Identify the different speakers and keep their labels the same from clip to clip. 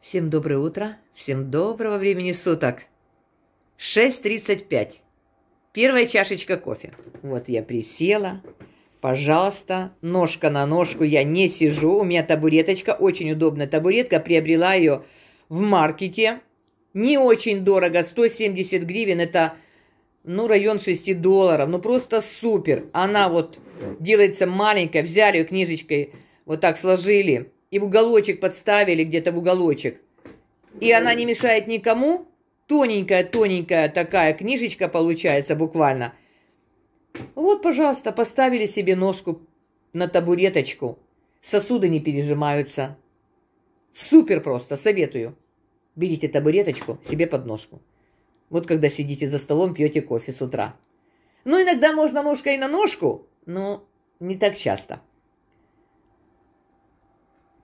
Speaker 1: Всем доброе утро, всем доброго времени суток. 6.35. Первая чашечка кофе. Вот я присела. Пожалуйста, ножка на ножку я не сижу. У меня табуреточка, очень удобная табуретка. Приобрела ее в маркете. Не очень дорого, 170 гривен. Это ну, район 6 долларов. Ну, просто супер. Она вот делается маленькая. Взяли ее книжечкой, вот так сложили и в уголочек подставили где-то в уголочек. И она не мешает никому. Тоненькая-тоненькая такая книжечка получается буквально. Вот, пожалуйста, поставили себе ножку на табуреточку. Сосуды не пережимаются. Супер просто, советую. Берите табуреточку себе под ножку. Вот когда сидите за столом, пьете кофе с утра. Ну, иногда можно ножкой на ножку, но не так часто.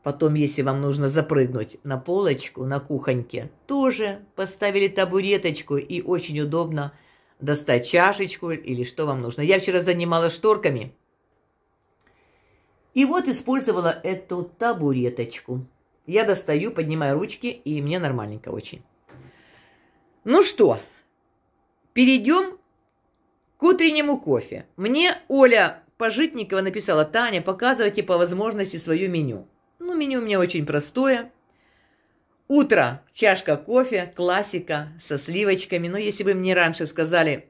Speaker 1: Потом, если вам нужно запрыгнуть на полочку на кухоньке, тоже поставили табуреточку и очень удобно достать чашечку или что вам нужно. Я вчера занималась шторками. И вот использовала эту табуреточку. Я достаю, поднимаю ручки, и мне нормальненько очень. Ну что, перейдем к утреннему кофе. Мне Оля Пожитникова написала, Таня, показывайте по возможности свое меню. Ну, меню у меня очень простое. Утро, чашка кофе, классика со сливочками. Но ну, если бы мне раньше сказали,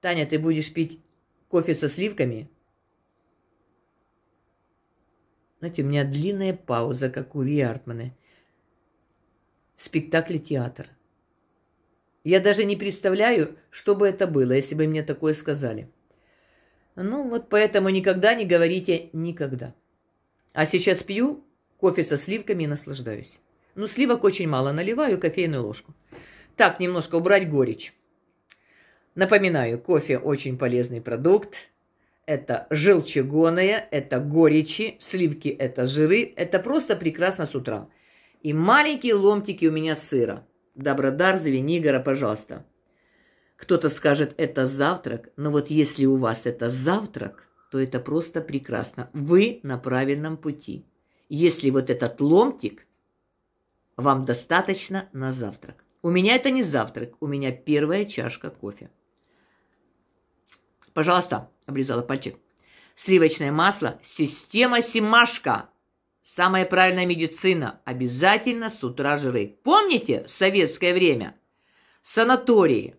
Speaker 1: Таня, ты будешь пить кофе со сливками, знаете, у меня длинная пауза, как у Виартмана. Спектакль, театр. Я даже не представляю, что бы это было, если бы мне такое сказали. Ну, вот поэтому никогда не говорите «никогда». А сейчас пью кофе со сливками и наслаждаюсь. Ну, сливок очень мало наливаю, кофейную ложку. Так, немножко убрать горечь. Напоминаю, кофе очень полезный продукт. Это желчегонное, это горечи, сливки – это жиры. Это просто прекрасно с утра. И маленькие ломтики у меня сыра. Добродар, Звенигора, пожалуйста. Кто-то скажет, это завтрак, но ну вот если у вас это завтрак – то это просто прекрасно. Вы на правильном пути. Если вот этот ломтик вам достаточно на завтрак. У меня это не завтрак, у меня первая чашка кофе. Пожалуйста, обрезала пальчик. Сливочное масло – система Симашка. Самая правильная медицина. Обязательно с утра жиры. Помните советское время? Санатории.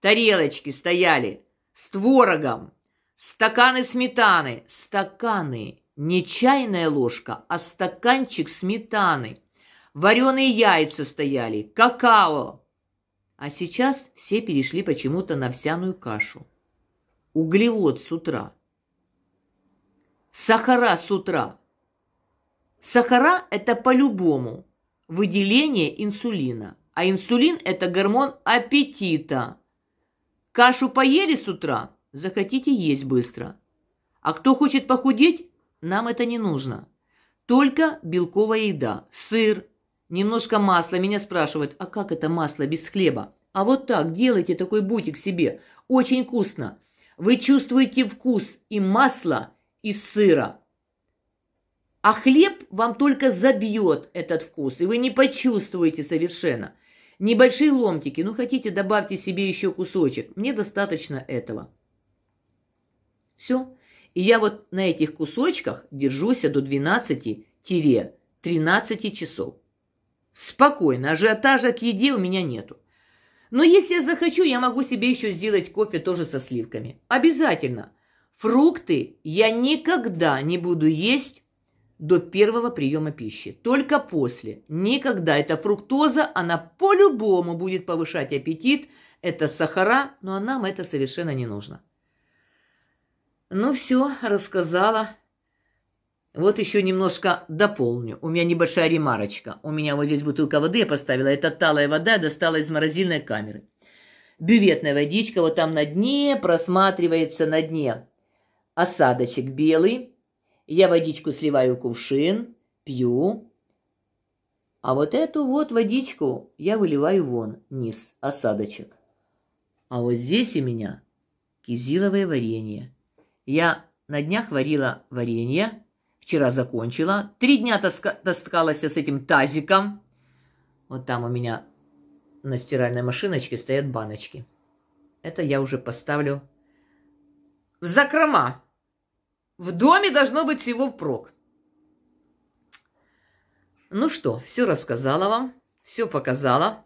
Speaker 1: Тарелочки стояли с творогом, Стаканы сметаны, стаканы, не чайная ложка, а стаканчик сметаны. Вареные яйца стояли, какао. А сейчас все перешли почему-то на овсяную кашу. Углевод с утра. Сахара с утра. Сахара – это по-любому выделение инсулина, а инсулин – это гормон аппетита. Кашу поели с утра – Захотите есть быстро. А кто хочет похудеть, нам это не нужно. Только белковая еда, сыр, немножко масла. Меня спрашивают, а как это масло без хлеба? А вот так делайте такой бутик себе. Очень вкусно. Вы чувствуете вкус и масла, и сыра. А хлеб вам только забьет этот вкус, и вы не почувствуете совершенно. Небольшие ломтики, ну хотите, добавьте себе еще кусочек. Мне достаточно этого. Все. И я вот на этих кусочках держусь до 12-13 часов. Спокойно, ажиотажа к еде у меня нету. Но если я захочу, я могу себе еще сделать кофе тоже со сливками. Обязательно. Фрукты я никогда не буду есть до первого приема пищи. Только после. Никогда. Эта фруктоза, она по-любому будет повышать аппетит. Это сахара, но нам это совершенно не нужно. Ну все, рассказала. Вот еще немножко дополню. У меня небольшая ремарочка. У меня вот здесь бутылка воды я поставила. Это талая вода, я достала из морозильной камеры. Бюветная водичка, вот там на дне, просматривается на дне осадочек белый. Я водичку сливаю в кувшин, пью. А вот эту вот водичку я выливаю вон, низ, осадочек. А вот здесь у меня кизиловое варенье – я на днях варила варенье, вчера закончила, три дня таскалась с этим тазиком. Вот там у меня на стиральной машиночке стоят баночки. Это я уже поставлю в закрома. В доме должно быть всего впрок. Ну что, все рассказала вам, все показала.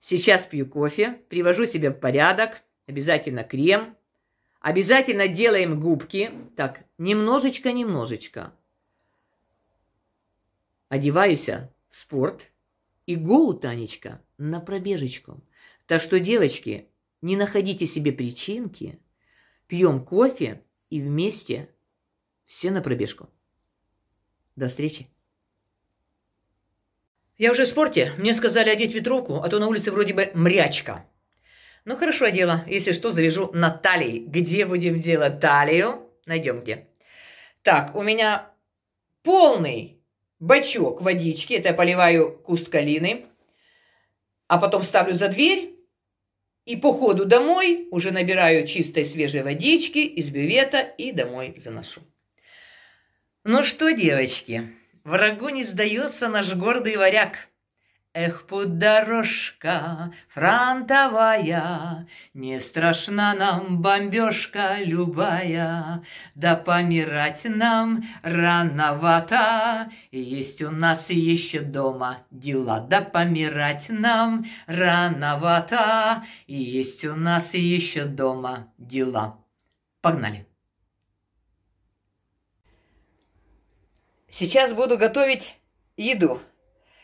Speaker 1: Сейчас пью кофе, привожу себя в порядок, обязательно крем – Обязательно делаем губки. Так, немножечко-немножечко. Одеваюсь в спорт и гоу, Танечка, на пробежечку. Так что, девочки, не находите себе причинки. Пьем кофе и вместе все на пробежку. До встречи. Я уже в спорте. Мне сказали одеть ветровку, а то на улице вроде бы мрячка. Ну, хорошо дело. Если что, завяжу на талии. Где будем делать талию? Найдем где. Так, у меня полный бачок водички. Это я поливаю куст калины. А потом ставлю за дверь. И по ходу домой уже набираю чистой свежей водички из бювета и домой заношу. Ну что, девочки, врагу не сдается наш гордый варяг – Эх, путь дорожка фронтовая, Не страшна нам бомбежка любая, Да помирать нам рановато, Есть у нас еще дома дела, Да помирать нам рановато, Есть у нас еще дома дела. Погнали! Сейчас буду готовить еду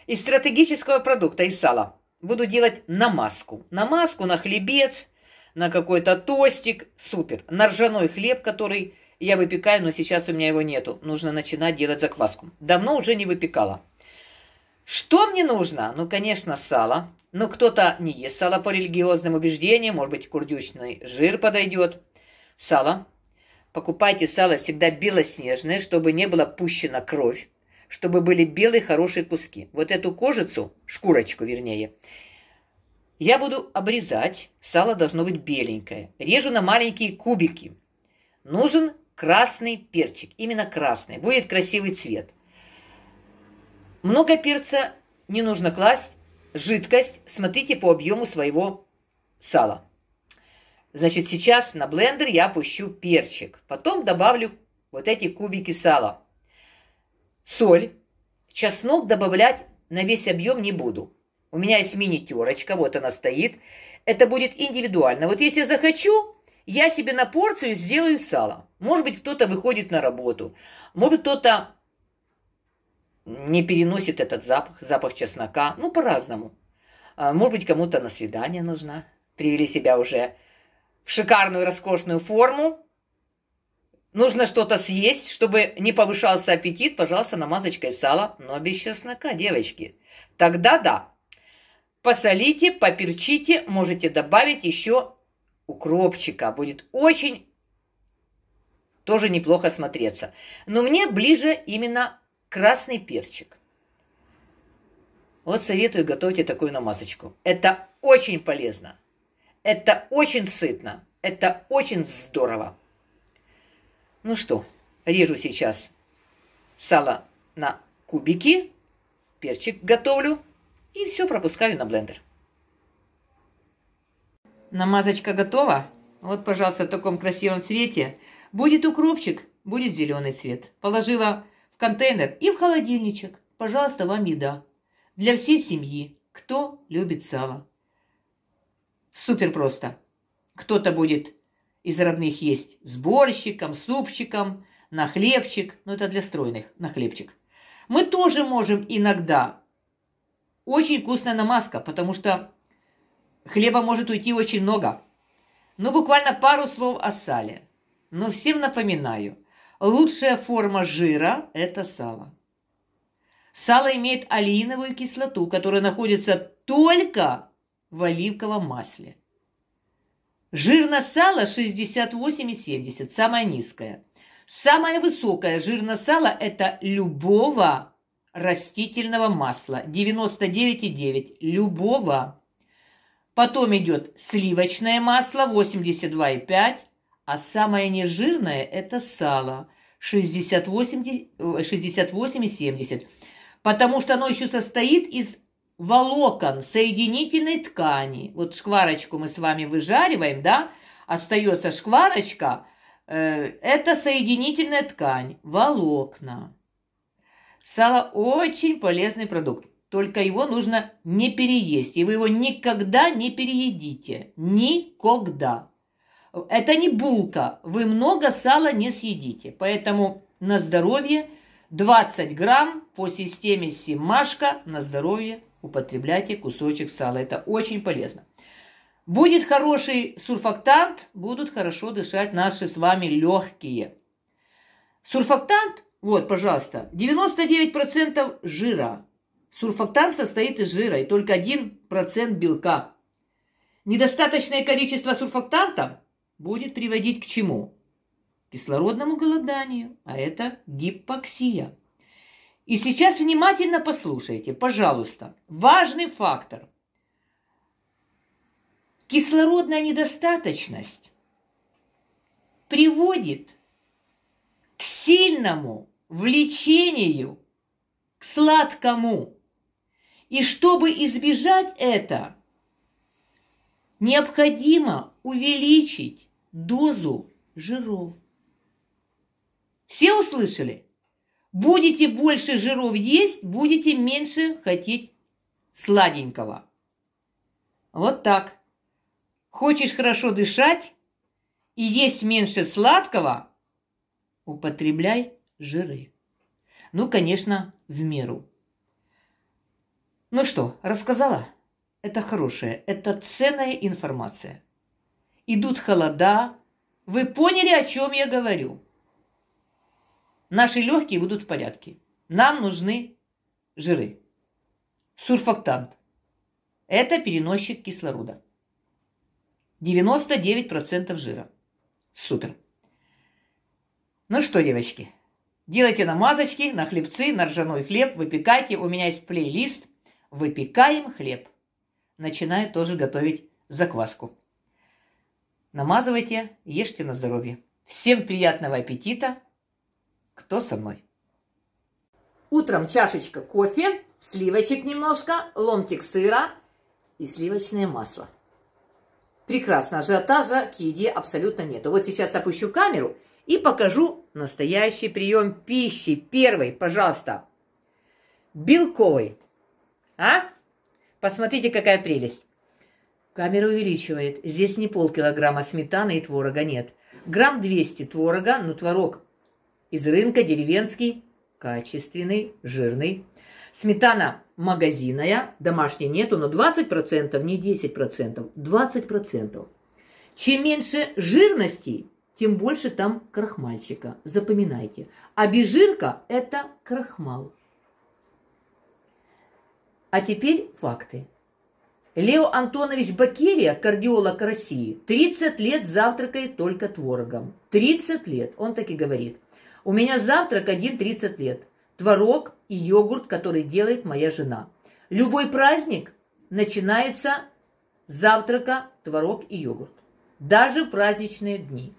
Speaker 1: из стратегического продукта, из сала. Буду делать намазку. Намазку на хлебец, на какой-то тостик. Супер. На ржаной хлеб, который я выпекаю, но сейчас у меня его нету. Нужно начинать делать закваску. Давно уже не выпекала. Что мне нужно? Ну, конечно, сало. Ну, кто-то не ест сало по религиозным убеждениям. Может быть, курдючный жир подойдет. Сало. Покупайте сало всегда белоснежное, чтобы не было пущена кровь чтобы были белые хорошие куски. Вот эту кожицу, шкурочку вернее, я буду обрезать. Сало должно быть беленькое. Режу на маленькие кубики. Нужен красный перчик, именно красный. Будет красивый цвет. Много перца не нужно класть. Жидкость смотрите по объему своего сала. Значит, сейчас на блендер я опущу перчик. Потом добавлю вот эти кубики сала соль. Чеснок добавлять на весь объем не буду. У меня есть мини-терочка, вот она стоит. Это будет индивидуально. Вот если захочу, я себе на порцию сделаю сало. Может быть, кто-то выходит на работу. Может, кто-то не переносит этот запах, запах чеснока. Ну, по-разному. А, может быть, кому-то на свидание нужна. Привели себя уже в шикарную, роскошную форму. Нужно что-то съесть, чтобы не повышался аппетит, пожалуйста, намазочкой сала, но без чеснока, девочки. Тогда да. Посолите, поперчите, можете добавить еще укропчика. Будет очень тоже неплохо смотреться. Но мне ближе именно красный перчик. Вот советую, готовьте такую намазочку. Это очень полезно. Это очень сытно. Это очень здорово. Ну что, режу сейчас сало на кубики, перчик готовлю и все пропускаю на блендер. Намазочка готова. Вот, пожалуйста, в таком красивом цвете. Будет укропчик, будет зеленый цвет. Положила в контейнер и в холодильничек. Пожалуйста, вам еда. Для всей семьи, кто любит сало. Супер просто. Кто-то будет из родных есть сборщиком, супчиком, на хлебчик, ну это для стройных, на хлебчик. Мы тоже можем иногда. Очень вкусная намазка, потому что хлеба может уйти очень много. Ну, буквально пару слов о сале. Но ну, всем напоминаю, лучшая форма жира – это сало. Сало имеет алииновую кислоту, которая находится только в оливковом масле – Жирно сало 68,70, самое низкое. Самое высокое жирно сало – это любого растительного масла. 99,9. Любого. Потом идет сливочное масло 82,5. А самое нежирное – это сало 68,70. 68, э, потому что оно еще состоит из волокон соединительной ткани. Вот шкварочку мы с вами выжариваем, да? Остается шкварочка. Э, это соединительная ткань, волокна. Сало очень полезный продукт. Только его нужно не переесть. И вы его никогда не переедите. Никогда. Это не булка. Вы много сала не съедите. Поэтому на здоровье 20 грамм по системе Симашка на здоровье употребляйте кусочек сала. Это очень полезно. Будет хороший сурфактант, будут хорошо дышать наши с вами легкие. Сурфактант, вот, пожалуйста, 99% жира. Сурфактант состоит из жира и только 1% белка. Недостаточное количество сурфактанта будет приводить к чему? К кислородному голоданию, а это гипоксия. И сейчас внимательно послушайте, пожалуйста, важный фактор. Кислородная недостаточность приводит к сильному влечению к сладкому. И чтобы избежать это, необходимо увеличить дозу жиров. Все услышали? Будете больше жиров есть, будете меньше хотеть сладенького. Вот так. Хочешь хорошо дышать и есть меньше сладкого, употребляй жиры. Ну, конечно, в меру. Ну что, рассказала? Это хорошая, это ценная информация. Идут холода. Вы поняли, о чем я говорю? Наши легкие будут в порядке. Нам нужны жиры. Сурфактант. Это переносчик кислорода. 99% жира. Супер. Ну что, девочки, делайте намазочки на хлебцы, на ржаной хлеб, выпекайте. У меня есть плейлист «Выпекаем хлеб». Начинаю тоже готовить закваску. Намазывайте, ешьте на здоровье. Всем приятного аппетита! кто со мной. Утром чашечка кофе, сливочек немножко, ломтик сыра и сливочное масло. Прекрасно, ажиотажа к еде абсолютно нету. Вот сейчас опущу камеру и покажу настоящий прием пищи. Первый, пожалуйста, белковый. А? Посмотрите, какая прелесть. Камера увеличивает. Здесь не полкилограмма сметаны и творога нет. Грамм 200 творога, ну творог из рынка деревенский, качественный, жирный. Сметана магазинная, домашней нету, но 20%, не 10%, 20%. Чем меньше жирности, тем больше там крахмальчика. Запоминайте. А безжирка – это крахмал. А теперь факты. Лео Антонович Бакерия, кардиолог России, 30 лет завтракает только творогом. 30 лет, он так и говорит – у меня завтрак один 30 лет. Творог и йогурт, который делает моя жена. Любой праздник начинается с завтрака, творог и йогурт. Даже праздничные дни.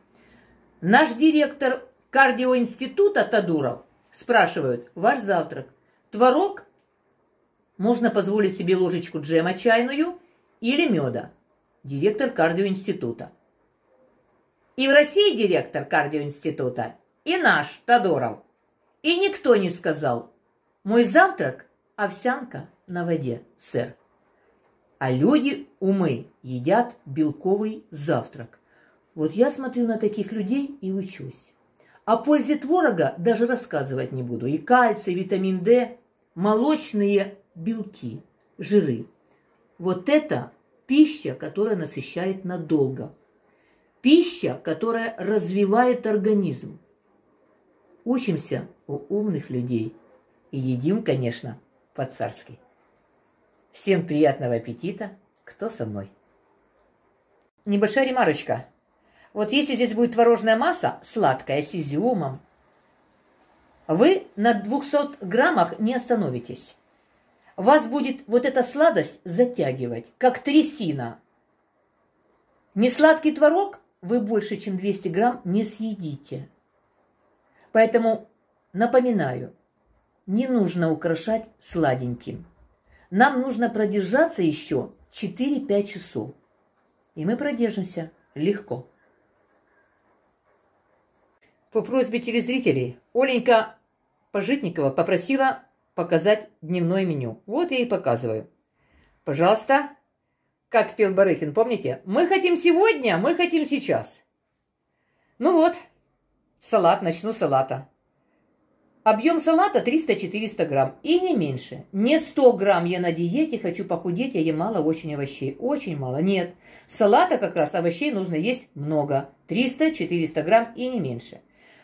Speaker 1: Наш директор кардиоинститута Тадуров спрашивают, ваш завтрак. Творог можно позволить себе ложечку джема чайную или меда. Директор кардиоинститута. И в России директор кардиоинститута и наш, Тодоров. И никто не сказал. Мой завтрак – овсянка на воде, сэр. А люди умы едят белковый завтрак. Вот я смотрю на таких людей и учусь. О пользе творога даже рассказывать не буду. И кальций, и витамин D, молочные белки, жиры. Вот это пища, которая насыщает надолго. Пища, которая развивает организм. Учимся у умных людей. И едим, конечно, по-царски. Всем приятного аппетита, кто со мной. Небольшая ремарочка. Вот если здесь будет творожная масса, сладкая, с изюмом, вы на 200 граммах не остановитесь. Вас будет вот эта сладость затягивать, как трясина. Несладкий творог вы больше, чем 200 грамм не съедите. Поэтому напоминаю, не нужно украшать сладеньким. Нам нужно продержаться еще 4-5 часов. И мы продержимся легко. По просьбе телезрителей Оленька Пожитникова попросила показать дневное меню. Вот я и показываю. Пожалуйста, как пел Барыкин, помните? Мы хотим сегодня, мы хотим сейчас. Ну вот, Салат, начну с салата. Объем салата 300-400 грамм и не меньше. Не 100 грамм я на диете, хочу похудеть, я а ем мало очень овощей. Очень мало. Нет. Салата как раз овощей нужно есть много. 300-400 грамм и не меньше.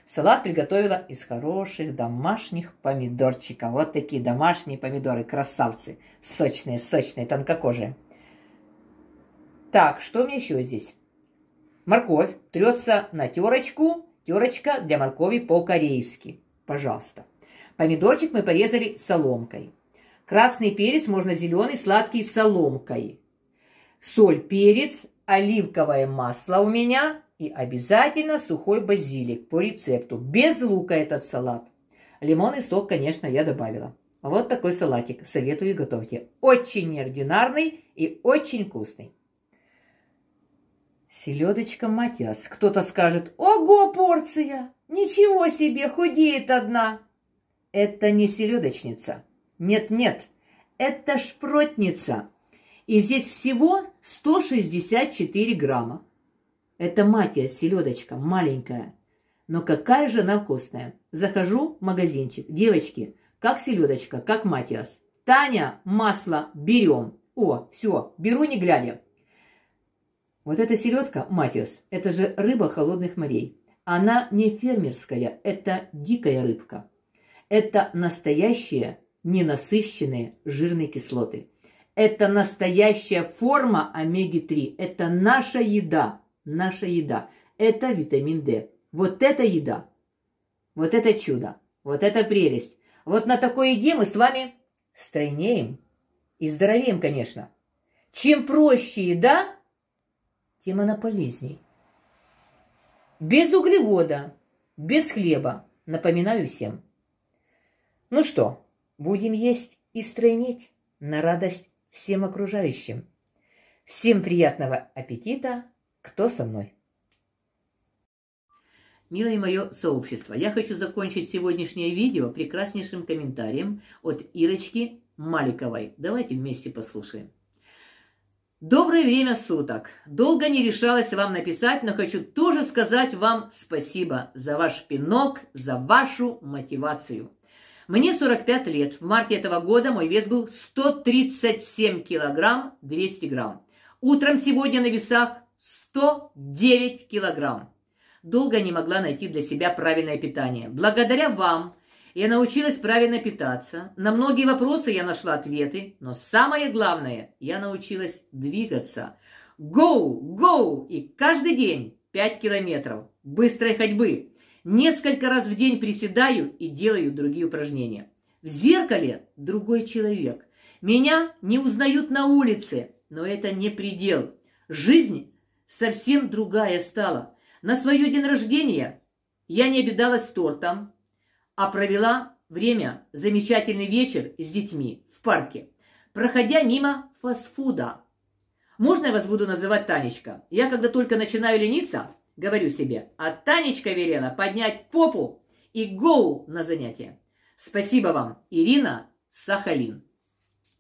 Speaker 1: Салат приготовила из хороших домашних помидорчиков. Вот такие домашние помидоры, красавцы. Сочные, сочные, тонкокожие. Так, что у меня еще здесь? Морковь трется на терочку Терочка для моркови по-корейски. Пожалуйста. Помидорчик мы порезали соломкой. Красный перец, можно зеленый, сладкий, соломкой. Соль, перец, оливковое масло у меня и обязательно сухой базилик по рецепту. Без лука этот салат. Лимонный сок, конечно, я добавила. Вот такой салатик. Советую готовьте. Очень неординарный и очень вкусный. Селедочка матиас. Кто-то скажет, ого, порция! Ничего себе, худеет одна! Это не селедочница. Нет-нет, это шпротница. И здесь всего 164 грамма. Это Матиас селедочка, маленькая. Но какая же она вкусная. Захожу в магазинчик. Девочки, как селедочка, как Матиас. Таня, масло берем. О, все, беру не глядя. Вот эта селедка, Матиас, это же рыба холодных морей. Она не фермерская, это дикая рыбка. Это настоящие ненасыщенные жирные кислоты. Это настоящая форма омеги-3. Это наша еда. Наша еда. Это витамин D. Вот это еда. Вот это чудо. Вот это прелесть. Вот на такой еде мы с вами стройнеем. И здоровеем, конечно. Чем проще еда, тем она полезней. Без углевода, без хлеба, напоминаю всем. Ну что, будем есть и стройнеть на радость всем окружающим. Всем приятного аппетита, кто со мной. Милое мое сообщество, я хочу закончить сегодняшнее видео прекраснейшим комментарием от Ирочки Маликовой. Давайте вместе послушаем. Доброе время суток. Долго не решалась вам написать, но хочу тоже сказать вам спасибо за ваш пинок, за вашу мотивацию. Мне 45 лет. В марте этого года мой вес был 137 килограмм 200 грамм. Утром сегодня на весах 109 килограмм. Долго не могла найти для себя правильное питание. Благодаря вам – я научилась правильно питаться. На многие вопросы я нашла ответы. Но самое главное, я научилась двигаться. Go, go! И каждый день 5 километров быстрой ходьбы. Несколько раз в день приседаю и делаю другие упражнения. В зеркале другой человек. Меня не узнают на улице, но это не предел. Жизнь совсем другая стала. На свое день рождения я не обедала с тортом, а провела время, замечательный вечер с детьми в парке, проходя мимо фастфуда. Можно я вас буду называть Танечка? Я, когда только начинаю лениться, говорю себе, а Танечка велела поднять попу и гоу на занятия. Спасибо вам, Ирина Сахалин.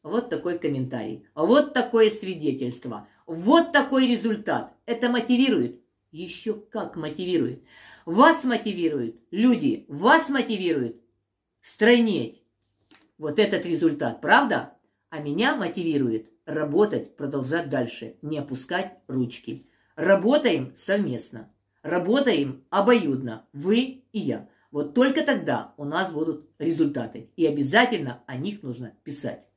Speaker 1: Вот такой комментарий, вот такое свидетельство, вот такой результат. Это мотивирует? Еще как мотивирует. Вас мотивируют люди, вас мотивируют стройнеть. Вот этот результат, правда? А меня мотивирует работать, продолжать дальше, не опускать ручки. Работаем совместно, работаем обоюдно, вы и я. Вот только тогда у нас будут результаты, и обязательно о них нужно писать.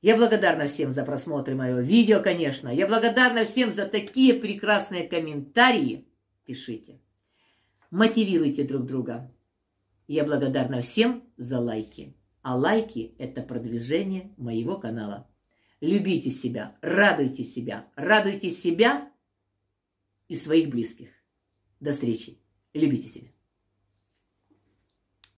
Speaker 1: Я благодарна всем за просмотр моего видео, конечно. Я благодарна всем за такие прекрасные комментарии. Пишите. Мотивируйте друг друга. Я благодарна всем за лайки. А лайки – это продвижение моего канала. Любите себя, радуйте себя, радуйте себя и своих близких. До встречи. Любите себя.